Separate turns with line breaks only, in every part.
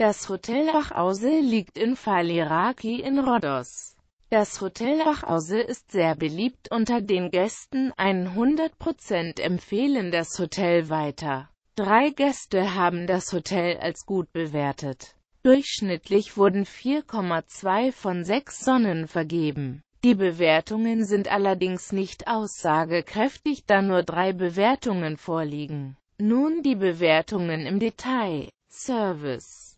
Das Hotel Achause liegt in Faliraki in Rhodos. Das Hotel Achause ist sehr beliebt unter den Gästen, 100% empfehlen das Hotel weiter. Drei Gäste haben das Hotel als gut bewertet. Durchschnittlich wurden 4,2 von 6 Sonnen vergeben. Die Bewertungen sind allerdings nicht aussagekräftig, da nur drei Bewertungen vorliegen. Nun die Bewertungen im Detail. Service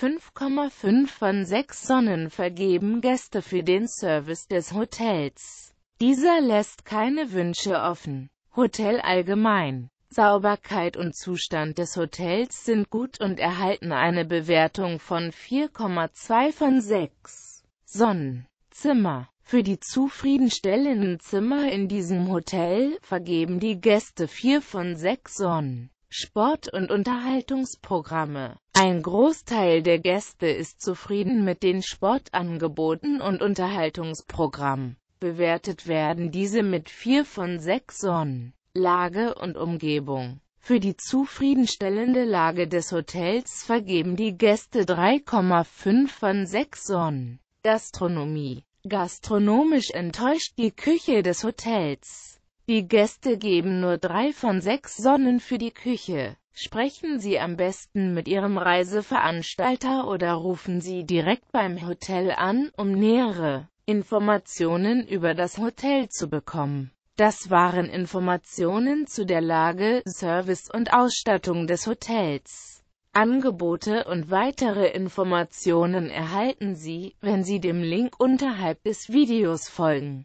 5,5 von 6 Sonnen vergeben Gäste für den Service des Hotels. Dieser lässt keine Wünsche offen. Hotel allgemein. Sauberkeit und Zustand des Hotels sind gut und erhalten eine Bewertung von 4,2 von 6 Sonnen. Zimmer. Für die zufriedenstellenden Zimmer in diesem Hotel vergeben die Gäste 4 von 6 Sonnen. Sport- und Unterhaltungsprogramme. Ein Großteil der Gäste ist zufrieden mit den Sportangeboten und Unterhaltungsprogrammen. Bewertet werden diese mit 4 von 6 Sonnen. Lage und Umgebung. Für die zufriedenstellende Lage des Hotels vergeben die Gäste 3,5 von 6 Sonnen. Gastronomie. Gastronomisch enttäuscht die Küche des Hotels. Die Gäste geben nur drei von sechs Sonnen für die Küche. Sprechen Sie am besten mit Ihrem Reiseveranstalter oder rufen Sie direkt beim Hotel an, um nähere Informationen über das Hotel zu bekommen. Das waren Informationen zu der Lage, Service und Ausstattung des Hotels. Angebote und weitere Informationen erhalten Sie, wenn Sie dem Link unterhalb des Videos folgen.